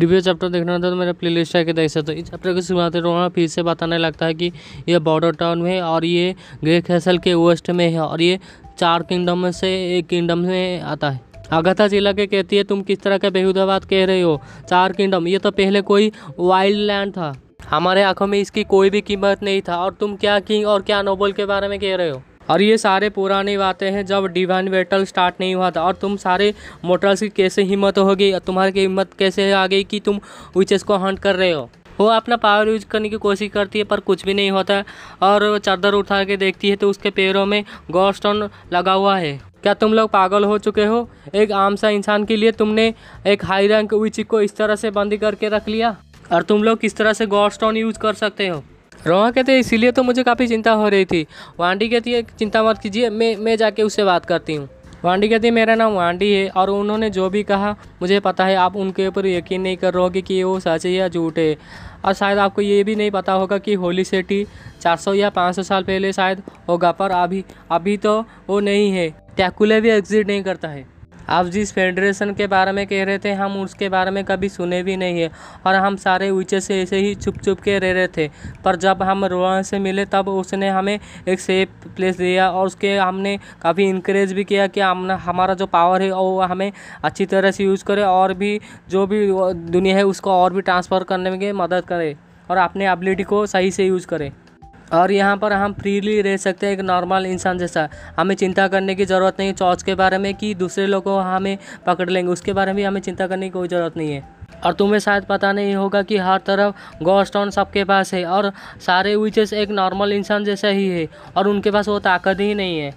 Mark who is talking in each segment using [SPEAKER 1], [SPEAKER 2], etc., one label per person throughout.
[SPEAKER 1] previous chapter देखना है तो मेरा प्ले लिस्ट है देख सकते हो इस चैप्टर की शुरुआत है वहाँ फिर से बताने लगता है कि यह बॉर्डर टाउन में है और ये ग्रे कैसल के वेस्ट में है और ये चार किंगडम में से एक किंगडम में आता है आगथा जिला के कहती है तुम किस तरह का बेहूदाबाद कह रहे हो चार किंगडम ये तो पहले कोई वाइल्ड लैंड था हमारे आंखों में इसकी कोई भी कीमत नहीं था और तुम क्या किंग और क्या नोबल के बारे में कह रहे हो और ये सारे पुरानी बातें हैं जब डिवाइन बैटल स्टार्ट नहीं हुआ था और तुम सारे मोटर्स की कैसे हिम्मत हो गई और तुम्हारी हिम्मत कैसे आ गई कि तुम विचेस को हंट कर रहे हो वो अपना पावर यूज करने की कोशिश करती है पर कुछ भी नहीं होता है और चादर उठा के देखती है तो उसके पैरों में गोल स्टोन लगा हुआ है क्या तुम लोग पागल हो चुके हो एक आम सा इंसान के लिए तुमने एक हाई रैंक विच को इस तरह से बंदी करके रख लिया और तुम लोग किस तरह से गॉड स्टोन यूज कर सकते हो रोहा कहते इसीलिए तो मुझे काफ़ी चिंता हो रही थी वांडी कहती है चिंता मत कीजिए मैं मैं जाके उससे बात करती हूँ वांडी कहती है मेरा नाम वांडी है और उन्होंने जो भी कहा मुझे पता है आप उनके ऊपर यकीन नहीं कर रहोगे कि वो सच है या झूठ है और शायद आपको ये भी नहीं पता होगा कि होली सेठी 400 या 500 साल पहले शायद होगा पर अभी अभी तो वो नहीं है टैकुला भी एग्जिट नहीं करता है आप जिस फेडरेशन के बारे में कह रहे थे हम उसके बारे में कभी सुने भी नहीं है और हम सारे ऊँचे से ऐसे ही छुप छुप के रह रहे थे पर जब हम रोहन से मिले तब उसने हमें एक सेफ प्लेस दिया और उसके हमने काफ़ी इंकरेज भी किया कि हम हमारा जो पावर है वो हमें अच्छी तरह से यूज़ करें और भी जो भी दुनिया है उसको और भी ट्रांसफ़र करने में मदद करे और अपने एबिलिटी को सही से यूज़ करें और यहाँ पर हम फ्रीली रह सकते हैं एक नॉर्मल इंसान जैसा हमें चिंता करने की ज़रूरत नहीं चौच के बारे में कि दूसरे लोग हमें पकड़ लेंगे उसके बारे में भी हमें चिंता करने की कोई ज़रूरत नहीं है और तुम्हें शायद पता नहीं होगा कि हर तरफ गो स्टोन सबके पास है और सारे विचेस एक नॉर्मल इंसान जैसा ही है और उनके पास वो ताकत ही नहीं है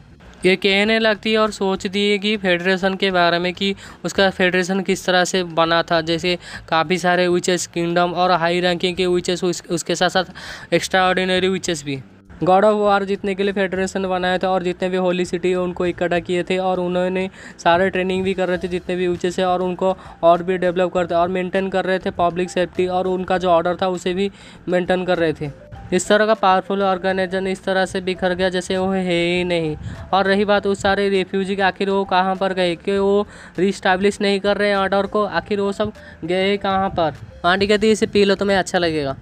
[SPEAKER 1] ये कहने लगती है और सोचती है कि फेडरेशन के बारे में कि उसका फेडरेशन किस तरह से बना था जैसे काफ़ी सारे विचेस किंगडम और हाई रैंकिंग के विचेस उस, उसके साथ साथ एक्स्ट्रा ऑर्डिनरी विचेस भी गॉड ऑफ वार जीतने के लिए फेडरेशन बनाया था और जितने भी होली सिटी उनको इकट्ठा किए थे और उन्होंने सारे ट्रेनिंग भी कर रहे थे जितने भी ऊँचे से और उनको और भी डेवलप करते और मेंटेन कर रहे थे पब्लिक सेफ्टी और उनका जो ऑर्डर था उसे भी मेंटेन कर रहे थे इस तरह का पावरफुल ऑर्गेनाइजन इस तरह से बिखर गया जैसे वो है ही नहीं और रही बात उस सारे रेफ्यूजी के आखिर वो कहाँ पर गए कि वो रिस्टैब्लिश नहीं कर रहे हैं ऑर्डर को आखिर वो सब गए कहाँ पर आंटी कहती इसे पी लो तुम्हें अच्छा लगेगा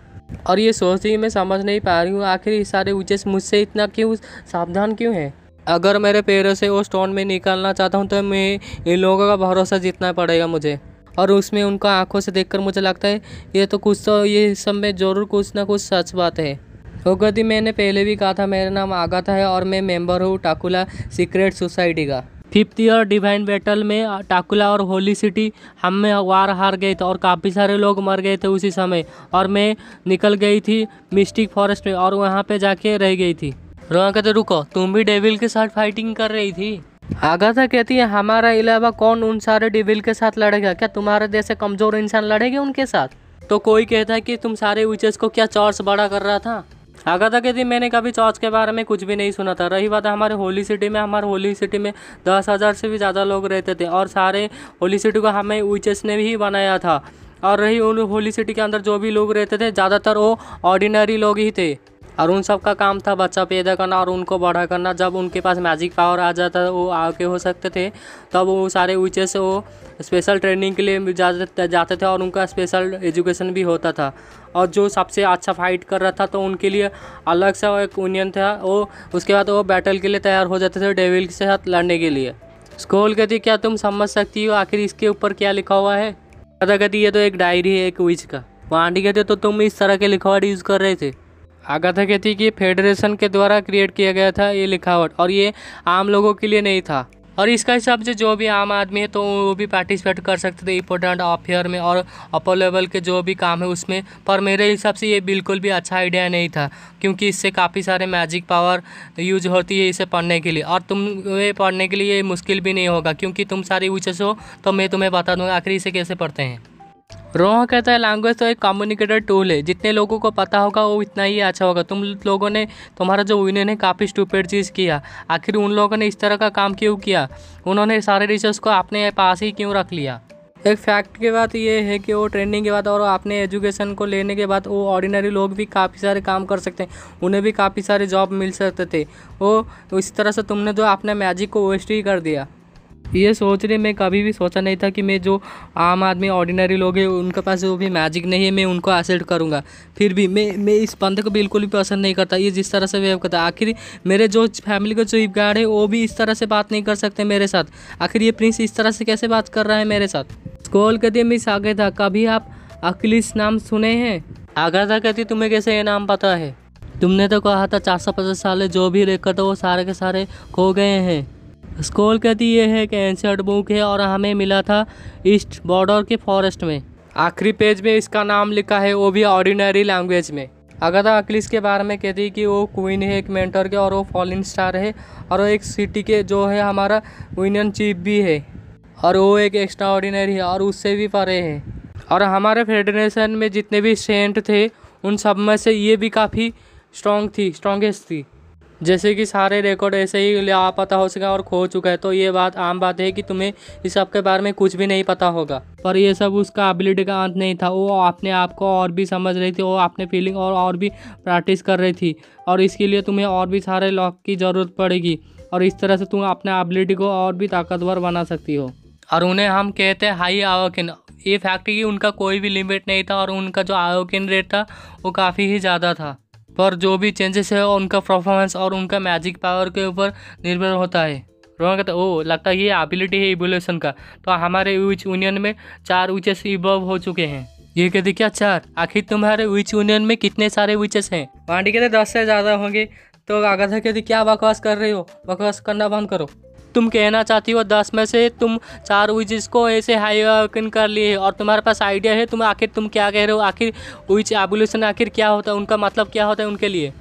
[SPEAKER 1] और ये सोचती मैं समझ नहीं पा रही हूँ आखिर ये सारे विचेस मुझसे इतना क्यों सावधान क्यों है अगर मेरे पैरों से वो स्टोन में निकालना चाहता हूँ तो मैं इन लोगों का भरोसा जीतना पड़ेगा मुझे और उसमें उनका आंखों से देखकर मुझे लगता है ये तो कुछ तो ये सब में ज़रूर कुछ ना कुछ सच बात है गति मैंने पहले भी कहा था मेरा नाम आगाथा है और मैं मेंबर हूँ टाकुला सीक्रेट सोसाइटी का फिफ्थ ईयर डिवाइन बैटल में टाकुला और होली सिटी हम में वार हार गए थे और काफ़ी सारे लोग मर गए थे उसी समय और मैं निकल गई थी मिस्टिक फॉरेस्ट में और वहाँ पे जाके रह गई थी रोहा कहते तो रुको तुम भी डेविल के साथ फाइटिंग कर रही थी आगाथा कहती है हमारा इलावा कौन उन सारे डिविल के साथ लड़ेगा क्या तुम्हारे जैसे कमजोर इंसान लड़ेंगे उनके साथ तो कोई कहता है कि तुम सारे विचेस को क्या चॉर्स बड़ा कर रहा था आगाथा कहती मैंने कभी चॉर्च के बारे में कुछ भी नहीं सुना था रही बात हमारे होली सिटी में हमारे होली सिटी में दस हज़ार से भी ज़्यादा लोग रहते थे और सारे होली सिटी को हमें विचेस ने भी बनाया था और रही उन होली सिटी के अंदर जो भी लोग रहते थे ज़्यादातर वो ऑर्डिनरी लोग ही थे और उन सब का काम था बच्चा पैदा करना और उनको बड़ा करना जब उनके पास मैजिक पावर आ जाता तो वो आके हो सकते थे तब वो सारे विचेस वो स्पेशल ट्रेनिंग के लिए जाते जाते थे और उनका स्पेशल एजुकेशन भी होता था और जो सबसे अच्छा फाइट कर रहा था तो उनके लिए अलग सा एक यूनियन था वो उसके बाद वो बैटल के लिए तैयार हो जाते थे डेविल के साथ लड़ने के लिए स्कोल कहती क्या तुम समझ सकती हो आखिर इसके ऊपर क्या लिखा हुआ है कदा कहती ये तो एक डायरी है एक विच का वो आंटी कहते तो तुम इस तरह के लिखावट यूज़ कर रहे थे अगाथा खेती कि फेडरेशन के द्वारा क्रिएट किया गया था ये लिखावट और ये आम लोगों के लिए नहीं था और इसका हिसाब से जो भी आम आदमी है तो वो भी पार्टिसिपेट कर सकते थे इंपोर्टेंट अफेयर में और अपर लेवल के जो भी काम है उसमें पर मेरे हिसाब से ये बिल्कुल भी अच्छा आइडिया नहीं था क्योंकि इससे काफ़ी सारे मैजिक पावर यूज होती है इसे पढ़ने के लिए और तुम ये पढ़ने के लिए मुश्किल भी नहीं होगा क्योंकि तुम सारी विचेस हो तो मैं तुम्हें बता दूँगा आखिर इसे कैसे पढ़ते हैं रोहा कहता है लैंग्वेज तो एक कम्युनिकेटर टूल है जितने लोगों को पता होगा वो इतना ही अच्छा होगा तुम लोगों ने तुम्हारा जो यूनियन है काफ़ी स्टूपेड चीज़ किया आखिर उन लोगों ने इस तरह का काम क्यों किया उन्होंने सारे रिसर्च को अपने पास ही क्यों रख लिया एक फैक्ट के बाद ये है कि वो ट्रेनिंग के बाद और अपने एजुकेशन को लेने के बाद वो ऑर्डिनरी लोग भी काफ़ी सारे काम कर सकते हैं उन्हें भी काफ़ी सारे जॉब मिल सकते थे वो इस तरह से तुमने जो अपने मैजिक को वेस्ट ही कर दिया ये सोचने में कभी भी सोचा नहीं था कि मैं जो आम आदमी ऑर्डिनरी लोग हैं उनके पास वो भी मैजिक नहीं है मैं उनको एक्सेप्ट करूँगा फिर भी मैं मैं इस पंथ को बिल्कुल भी पसंद नहीं करता ये जिस तरह से व्यव करता आखिर मेरे जो फैमिली का जो गार्ड है वो भी इस तरह से बात नहीं कर सकते मेरे साथ आखिर ये प्रिंस इस तरह से कैसे बात कर रहा है मेरे साथ स्कॉल के दिन मिस आगे था कभी आप अखिलेश नाम सुने हैं था कहती तुम्हें कैसे ये नाम पता है तुमने तो कहा था चार सौ पचास साल जो भी रेकर्ड तो वो सारे के सारे खो गए हैं स्कोल कहती ये है कि एंसर्ड बुक है और हमें मिला था ईस्ट बॉर्डर के फॉरेस्ट में आखिरी पेज में इसका नाम लिखा है वो भी ऑर्डिनरी लैंग्वेज में था अखिलेश के बारे में कहती है कि वो क्वीन है एक मेंटर के और वो फॉलिन स्टार है और वो एक सिटी के जो है हमारा यूनियन चीफ भी है और वो एक एक्स्ट्रा ऑर्डिनरी है और उससे भी परे है और हमारे फेडरेशन में जितने भी सेंट थे उन सब में से ये भी काफ़ी स्ट्रॉन्ग थी स्ट्रॉन्गेस्ट थी जैसे कि सारे रिकॉर्ड ऐसे ही लापता हो सका और खो चुका है तो ये बात आम बात है कि तुम्हें इस सब के बारे में कुछ भी नहीं पता होगा पर ये सब उसका एबिलिटी का अंत नहीं था वो अपने आप को और भी समझ रही थी वो अपने फीलिंग और और भी प्रैक्टिस कर रही थी और इसके लिए तुम्हें और भी सारे लॉक की ज़रूरत पड़ेगी और इस तरह से तुम अपने एबिलिटी को और भी ताकतवर बना सकती हो और उन्हें हम कहते हैं हाई आवकिन ये फैक्ट कि उनका कोई भी लिमिट नहीं था और उनका जो आयोकिन रेट था वो काफ़ी ही ज़्यादा था पर जो भी चेंजेस है उनका परफॉर्मेंस और उनका मैजिक पावर के ऊपर निर्भर होता है रोहन कहता ओ लगता है ये एबिलिटी है इवोल्यूशन का तो हमारे विच यूनियन में चार विचेस इवॉल्व हो चुके हैं ये कहते क्या चार आखिर तुम्हारे विच यूनियन में कितने सारे विचेस हैं पांडी कहते दस से ज़्यादा होंगे तो आगे कहते क्या बकवास कर रहे हो बकवास करना बंद करो तुम कहना चाहती हो दस में से तुम चार विजेस को ऐसे हाई वर्किन कर लिए और तुम्हारे पास आइडिया है तुम आखिर तुम क्या कह रहे हो आखिर विच एबुलेशन आखिर क्या होता है उनका मतलब क्या होता है उनके लिए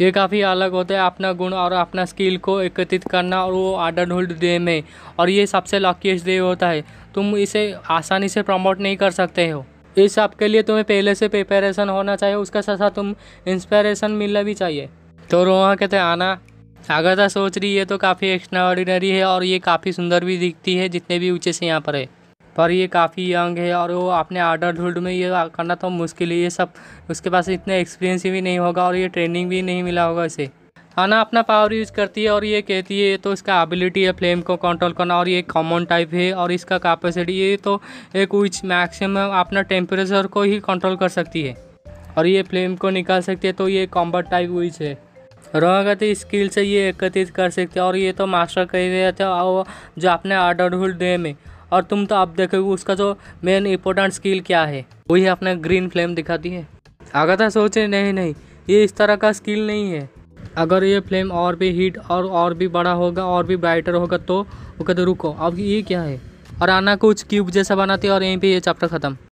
[SPEAKER 1] ये काफ़ी अलग होता है अपना गुण और अपना स्किल को एकत्रित करना और वो आर्डर होल्ड डे में और ये सबसे लकीस्ट डे होता है तुम इसे आसानी से प्रमोट नहीं कर सकते हो इस आपके लिए तुम्हें पहले से प्रिपरेशन होना चाहिए उसके साथ साथ तुम इंस्पिरेशन मिलना भी चाहिए तो रोहा कहते आना आगरा सोच रही है तो काफ़ी एक्स्ट्रा ऑर्डिनरी है और ये काफ़ी सुंदर भी दिखती है जितने भी ऊँचे से यहाँ पर है पर ये काफ़ी यंग है और वो अपने अडल्टहुड में ये करना तो मुश्किल है ये सब उसके पास इतना एक्सपीरियंस भी नहीं होगा और ये ट्रेनिंग भी नहीं मिला होगा इसे आना हाँ अपना पावर यूज़ करती है और ये कहती है तो इसका एबिलिटी है फ्लेम को कंट्रोल करना और ये कॉमन टाइप है और इसका कैपेसिटी ये तो एक उच मैक्सिमम अपना टेम्परेचर को ही कंट्रोल कर सकती है और ये फ्लेम को निकाल सकती है तो ये कॉम्बर टाइप उच है रहगति स्किल से ये एकत्रित कर सकते और ये तो मास्टर कह रहे थे और जो आपने आर्डर हुल डे में और तुम तो अब देखोगे उसका जो मेन इंपॉर्टेंट स्किल क्या है वही आपने ग्रीन फ्लेम दिखाती है अगर तो सोचे नहीं नहीं ये इस तरह का स्किल नहीं है अगर ये फ्लेम और भी हीट और और भी बड़ा होगा और भी ब्राइटर होगा तो वो कहते रुको अब ये क्या है और आना कुछ क्यूब जैसा बनाती है और यहीं पे ये चैप्टर ख़त्म